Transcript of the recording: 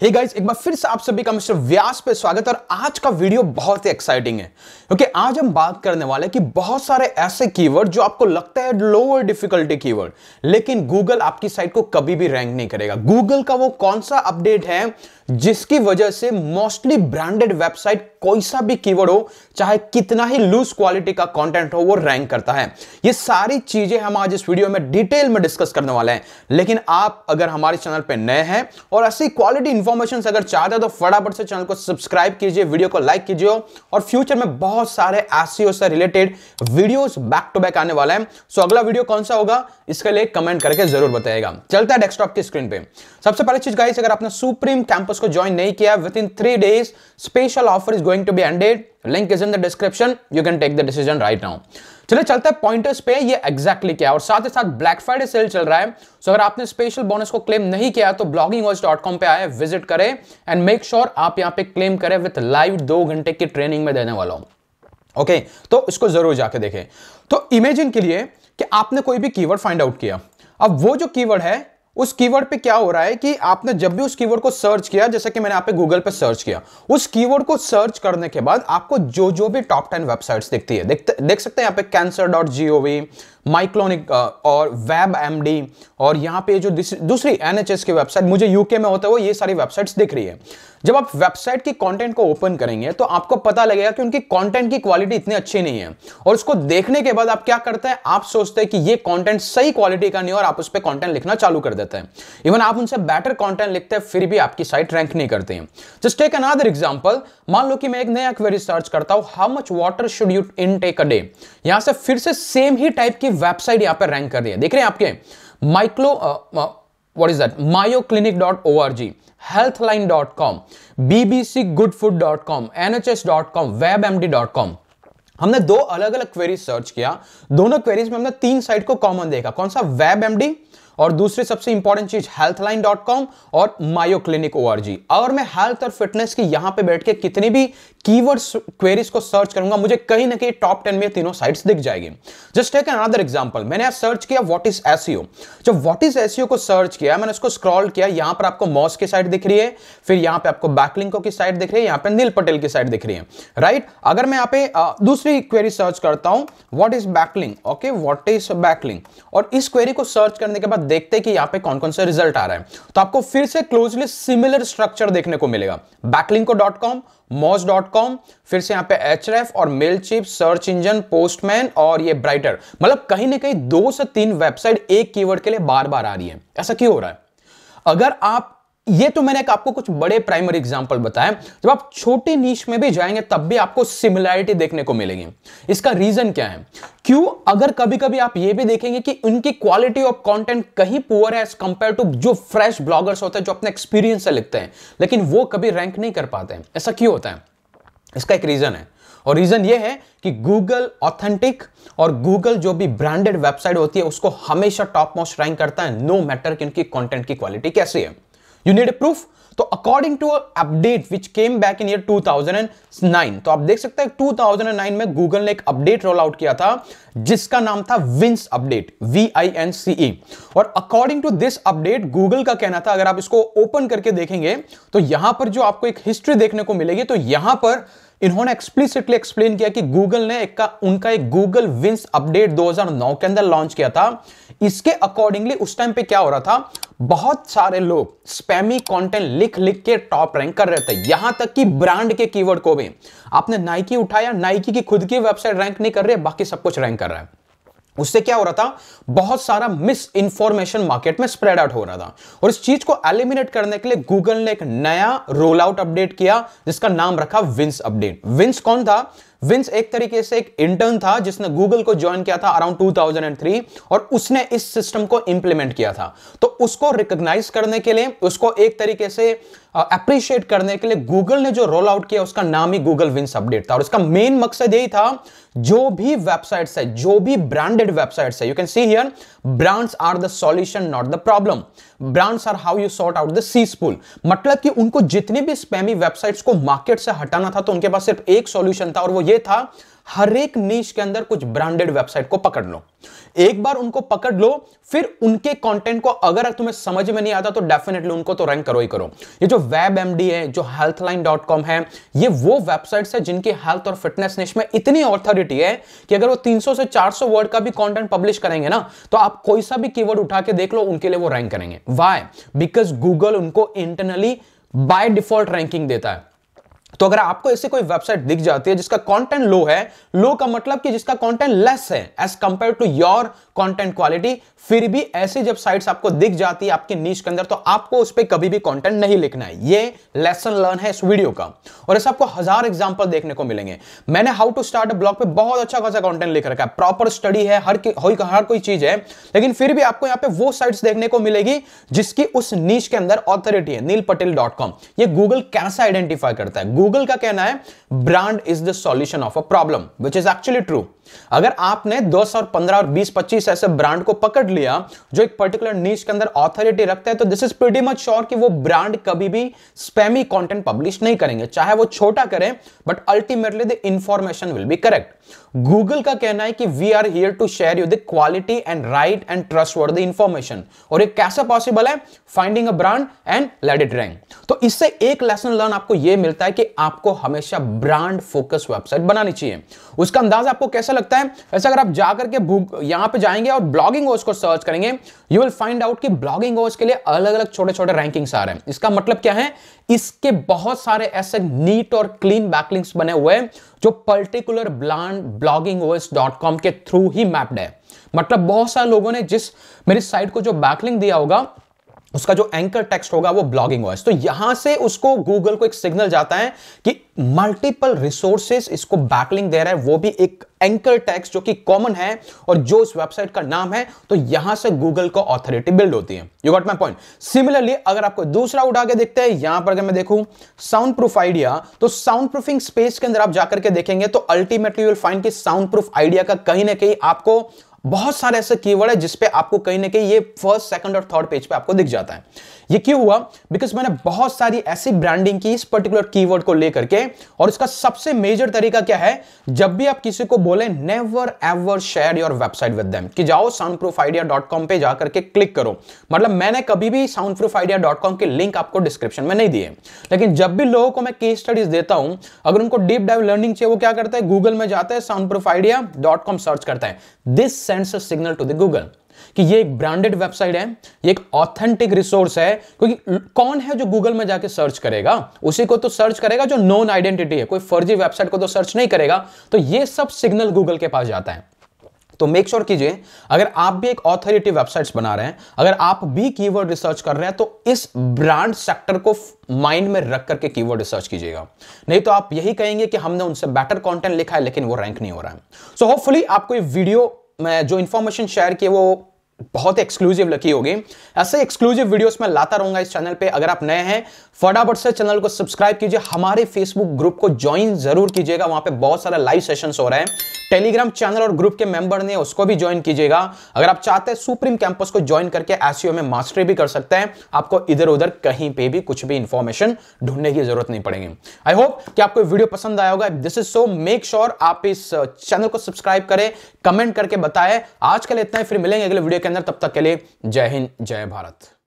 हे hey guys एक बार फिर से आप सभी का मिस्टर व्यास पे स्वागत और आज का वीडियो बहुत ही एक्साइटिंग है क्योंकि okay, आज हम बात करने वाले हैं कि बहुत सारे ऐसे कीवर्ड जो आपको लगता है लोअर डिफिकल्टी कीवर्ड लेकिन गूगल आपकी साइट को कभी भी रैंक नहीं करेगा गूगल का वो कौन सा अपडेट है जिसकी वजह से मोस्टली ब्रांडेड वेबसाइट कोई सा भी कीवर्ड हो चाहे कितना ही लूज क्वालिटी का कंटेंट हो वो रैंक करता है ये सारी चीजें हम आज इस वीडियो में डिटेल में डिस्कस करने वाले हैं लेकिन आप अगर हमारे चैनल पे नए हैं और ऐसी क्वालिटी इन्फॉर्मेशन अगर चाहते हो तो फटाफट से चैनल को सब्सक्राइब कीजिए वीडियो को लाइक कीजिए और फ्यूचर में बहुत सारे एसईओ e से related videos back to back आने वाला है सो अगला वीडियो कौन सा होगा इसके लिए कमेंट करके जरूर बताएगा चलता है डेस्कटॉप की स्क्रीन पे सबसे पहले चीज गाइस अगर आपने सुप्रीम कैंपस को ज्वाइन नहीं किया within three days special offer is going to be ended link is in the description you can take the decision right now चलिए चलते हैं पॉइंटर्स पे ये एक्जैक्टली exactly क्या है और साथ ही साथ ब्लैक फ्राइडे सेल चल रहा है सो अगर आपने स्पेशल बोनस को क्लेम नहीं किया तो ब्लॉगिंग पे आए विजिट करें एंड मेक श्योर आप यहां पे क्लेम करें विथ लाइव दो घंटे की ट्रेनिंग में देने वाला हूं ओके okay, तो इसको जरूर जाके देखें तो इमेजिन के लिए कि आपने कोई भी कीवर्ड फाइंड आउट किया अब वो जो कीवर्ड है उस कीवर्ड पे क्या हो रहा है कि आपने जब भी उस कीवर्ड को सर्च किया जैसे कि मैंने आप गूगल पे सर्च किया उस कीवर्ड को सर्च करने के बाद आपको जो जो भी टॉप टेन वेबसाइट्स दिखती है देख, देख सकते हैं यहाँ पे cancer dot G O V माइक्लोनिक uh, और वेब एम और यहाँ पे जो दूसरी एन की वेबसाइट मुझे यूके में होता है वो ये सारी वेबसाइट्स दिख रही है जब आप वेबसाइट की कंटेंट को ओपन करेंगे तो आपको पता लगेगा कि उनकी कंटेंट की क्वालिटी इतनी अच्छी नहीं है और उसको देखने के बाद आप क्या करते हैं आप सोचते हैं कि ये कंटेंट सही क्वालिटी का नहीं और आप उस पर कॉन्टेंट लिखना चालू कर देते हैं इवन आप उनसे बेटर कंटेंट लिखते हैं फिर भी आपकी साइट रैंक नहीं करती है जस्ट टेक अनादर एग्जाम्पल मान लो कि मैं एक नया क्वेरी सर्च करता हूँ how much water should you intake a day यहां से फिर से सेम ही टाइप की वेबसाइट यहां पर रैंक कर दिया देख रहे हैं आपके micro what is that Mayo Clinic dot O R G Healthline dot com BBC Good Food dot com NHS dot com web M D dot com हमने दो अलग अलग क्वेरीज सर्च किया दोनों क्वेरीज में हमने तीन साइट को कॉमन देखा कौन सा वेब एमडी और दूसरी सबसे इंपॉर्टेंट चीज हेल्थलाइन डॉट कॉम और मायो क्लिनिक ओ अगर मैं हेल्थ और फिटनेस की यहां पे बैठ के कितनी भी कीवर्ड्स क्वेरीज को सर्च करूंगा मुझे कहीं ना कहीं टॉप टेन में तीनों साइट्स दिख जाएगी just take another example मैंने आज सर्च किया वॉट इज एसियो जब वॉट इज एसियो को सर्च किया मैंने उसको स्क्रॉल किया यहां पर आपको मॉस की साइट दिख रही है फिर यहां पर आपको बैकलिंको की साइट दिख रही है यहां पर नील पटेल की साइट दिख रही है राइट right? अगर मैं यहां पे दूसरी क्वेरी सर्च करता हूं what is backlink okay what is backlink और इस क्वेरी को सर्च करने के बाद देखते हैं कि यहाँ पे कौन कौन से रिजल्ट आ रहा है तो आपको फिर से क्लोजली सिमिलर स्ट्रक्चर देखने को मिलेगा Backlinko dot com Moz dot com फिर से यहाँ पे एच और MailChimp search engine postman और ये ब्राइटर मतलब कहीं ना कहीं दो से तीन वेबसाइट एक कीवर्ड के लिए बार बार आ रही है ऐसा क्यों हो रहा है अगर आप ये तो मैंने आपको कुछ बड़े प्राइमरी एग्जांपल बताए जब आप छोटे नीच में भी जाएंगे तब भी आपको सिमिलैरिटी देखने को मिलेगी इसका रीजन क्या है क्यों अगर कभी कभी आप ये भी देखेंगे कि उनकी क्वालिटी ऑफ कंटेंट कहीं पुअर है एज कंपेयर टू जो फ्रेश ब्लॉगर्स होते हैं जो अपने एक्सपीरियंस से लिखते हैं लेकिन वो कभी रैंक नहीं कर पाते हैं ऐसा क्यों होता है इसका एक रीजन है और रीजन ये है कि गूगल ऑथेंटिक और गूगल जो भी ब्रांडेड वेबसाइट होती है उसको हमेशा टॉप मोस्ट रैंक करता है नो मैटर कि उनकी कॉन्टेंट की क्वालिटी कैसी है यू नीड ए प्रूफ तो according to update which came back in year 2009 तो आप देख सकते हैं 2009 में गूगल ने एक अपडेट रोल आउट किया था जिसका नाम था Vince update V I N C E और according to this update Google का कहना था अगर आप इसको ओपन करके देखेंगे तो यहां पर जो आपको एक हिस्ट्री देखने को मिलेगी तो यहां पर इन्होंने एक्सप्लिसिटली एक्सप्लेन किया कि गूगल ने एक का उनका एक गूगल विंस अपडेट 2009 के अंदर लॉन्च किया था इसके अकॉर्डिंगली उस टाइम पे क्या हो रहा था बहुत सारे लोग स्पैमी कंटेंट लिख लिख के टॉप रैंक कर रहे थे यहां तक कि ब्रांड के कीवर्ड को भी आपने नाइकी उठाया नाइकी की खुद की वेबसाइट रैंक नहीं कर रही है बाकी सब कुछ रैंक कर रहा है उससे क्या हो रहा था बहुत सारा मिस इंफॉर्मेशन मार्केट में स्प्रेड आउट हो रहा था और इस चीज को एलिमिनेट करने के लिए गूगल ने एक नया रोल आउट अपडेट किया जिसका नाम रखा विंस अपडेट विंस कौन था विंस एक तरीके से एक इंटर्न था जिसने गूगल को ज्वाइन किया था अराउंड 2003 और उसने इस सिस्टम को इंप्लीमेंट किया था तो उसको रिकॉग्नाइज करने के लिए उसको एक तरीके से अप्रिशिएट करने के लिए गूगल ने जो रोल आउट किया उसका नाम ही गूगल विंस अपडेट था और उसका मेन मकसद यही था जो भी वेबसाइट्स है जो भी ब्रांडेड वेबसाइट्स है you can see here brands are the solution not the problem brands are how you sort out the cesspool मतलब कि उनको जितनी भी स्पैमी वेबसाइट्स को मार्केट से हटाना था तो उनके पास सिर्फ एक सॉल्यूशन था और वो ये था हर एक नीच के अंदर कुछ ब्रांडेड वेबसाइट को पकड़ लो एक बार उनको पकड़ लो फिर उनके कंटेंट को अगर तुम्हें समझ में नहीं आता तो डेफिनेटली उनको तो रैंक करो ही करो ये जो वेब एमडी है जो हेल्थलाइन डॉट कॉम है ये वो वेबसाइट्स है जिनकी हेल्थ और फिटनेस निश में इतनी ऑथोरिटी है कि अगर वो 300 से 400 वर्ड का भी कॉन्टेंट पब्लिश करेंगे ना तो आप कोई सा भी की उठा के देख लो उनके लिए वो रैंक करेंगे वाई बिकॉज गूगल उनको इंटरनली बाय डिफॉल्ट रैंकिंग देता है तो अगर आपको ऐसे कोई वेबसाइट दिख जाती है जिसका कंटेंट लो है लो का मतलब कि जिसका कंटेंट लेस है as compared to your content quality फिर भी ऐसे जब साइट्स आपको दिख जाती है आपके नीच के अंदर तो आपको उस पर कभी भी कंटेंट नहीं लिखना है ये लेसन लर्न है इस वीडियो का और ऐसे आपको हजार एग्जाम्पल देखने को मिलेंगे मैंने हाउ टू स्टार्ट ब्लॉग पर बहुत अच्छा खासा कॉन्टेंट लिख रखा है प्रॉपर स्टडी है हर हर हर कोई चीज है लेकिन फिर भी आपको यहाँ पे वो साइट्स देखने को मिलेगी जिसकी उस नीच के अंदर ऑथोरिटी है नील पटेल डॉट कॉम यह गूगल कैसा आइडेंटिफाई करता है गूगल का कहना है brand is the solution of a problem which is actually true अगर आपने 10 और 15 और 20 25 ऐसे ब्रांड को पकड़ लिया जो एक पर्टिकुलर नीच के अंदर ऑथोरिटी रखते हैं तो this is pretty much sure कि वो ब्रांड कभी भी स्पैमी कंटेंट पब्लिश नहीं करेंगे चाहे वो छोटा करें but ultimately the information will be correct Google का कहना है कि we are here to share you the quality and right and trustworthy information और ये कैसे पॉसिबल है finding a brand and let it rank तो इससे एक लेसन लर्न आपको ये मिलता है कि आपको हमेशा ब्रांड फोकस वेबसाइट बनानी चाहिए उसका अंदाज आपको कैसे लगता है वैसे अगर आप जाकर के यहाँ पे जाएंगे और ब्लॉगिंग होस्ट को सर्च करेंगे यू विल फाइंड आउट कि ब्लॉगिंग होस्ट के लिए अलग अलग छोटे छोटे रैंकिंग्स आ रहे हैं इसका मतलब क्या है इसके बहुत सारे ऐसे नीट और क्लीन बैकलिंग्स बने हुए हैं जो पर्टिकुलर ब्लांड ब्लॉगिंग के थ्रू ही मैप्ड है मतलब बहुत सारे लोगों ने जिस मेरी साइट को जो बैकलिंग दिया होगा उसका जो एंकर टेक्स्ट होगा वो ब्लॉगिंग वॉइस तो यहां से उसको गूगल को एक सिग्नल जाता है कि मल्टीपल रिसोर्सेस इसको बैकलिंग दे रहा है वो भी एक एंकर टेक्स्ट जो कि कॉमन है और जो उस वेबसाइट का नाम है तो यहां से गूगल को ऑथोरिटी बिल्ड होती है you got my point similarly अगर आपको दूसरा उठा के देखते हैं यहां पर अगर मैं देखूं साउंड प्रूफ आइडिया तो साउंड प्रूफिंग स्पेस के अंदर आप जाकर के देखेंगे तो अल्टीमेटली विल फाइंड कि साउंड प्रूफ आइडिया का कहीं ना कहीं आपको बहुत सारे ऐसे कीवर्ड है जिसपे आपको कहीं ना कहीं ये फर्स्ट सेकंड और थर्ड पेज पे आपको दिख जाता है ये क्यों हुआ बिकॉज मैंने बहुत सारी ऐसी ब्रांडिंग की इस पर्टिकुलर कीवर्ड को लेकर के और इसका सबसे मेजर तरीका क्या है जब भी आप किसी को बोले never ever share your website with them कि जाओ soundproof idea dot com पे जाकर के क्लिक करो मतलब मैंने कभी भी soundproof idea dot com की लिंक आपको डिस्क्रिप्शन में नहीं दिए लेकिन जब भी लोगों को मैं केस स्टडीज देता हूं अगर उनको डीप डाइव लर्निंग चाहिए वो क्या करता है गूगल में जाता है soundproof idea dot com search करता है this sends a signal to the Google कि ये एक ब्रांडेड वेबसाइट है ये एक ऑथेंटिक रिसोर्स है क्योंकि कौन है जो गूगल में जाके सर्च करेगा उसी को तो सर्च करेगा जो नॉन आइडेंटिटी है कोई फर्जी वेबसाइट को तो सर्च नहीं करेगा तो ये सब सिग्नल गूगल के पास जाता है तो मेक श्योर sure कीजिए अगर आप भी एक ऑथोरिटी वेबसाइट्स बना रहे हैं अगर आप भी कीवर्ड रिसर्च कर रहे हैं तो इस ब्रांड सेक्टर को माइंड में रख करके कीवर्ड रिसर्च कीजिएगा नहीं तो आप यही कहेंगे कि हमने उनसे बेटर कंटेंट लिखा है लेकिन वो रैंक नहीं हो रहा है सो so होपफुली आपको ये वीडियो मैं जो इन्फॉर्मेशन शेयर किए वो बहुत एक्सक्लूसिव लकी होगी ऐसे एक्सक्लूसिव वीडियोस मैं लाता रहूंगा इस चैनल पे अगर आप नए हैं फटाफट से चैनल को सब्सक्राइब कीजिए हमारे फेसबुक ग्रुप को ज्वाइन जरूर कीजिएगा वहां पे बहुत सारे लाइव सेशंस हो रहे हैं टेलीग्राम चैनल और ग्रुप के मेंबर ने उसको भी ज्वाइन कीजिएगा अगर आप चाहते हैं सुप्रीम कैंपस को ज्वाइन करके एसईओ में मास्टरी भी कर सकते हैं आपको इधर उधर कहीं पे भी कुछ भी इंफॉर्मेशन ढूंढने की जरूरत नहीं पड़ेगी आई होप कि आपको वीडियो पसंद आया होगा this is so make sure आप इस चैनल को सब्सक्राइब करें कमेंट करके बताएं आज कल इतना हैं फिर मिलेंगे अगले वीडियो के अंदर तब तक के लिए जय हिंद जय भारत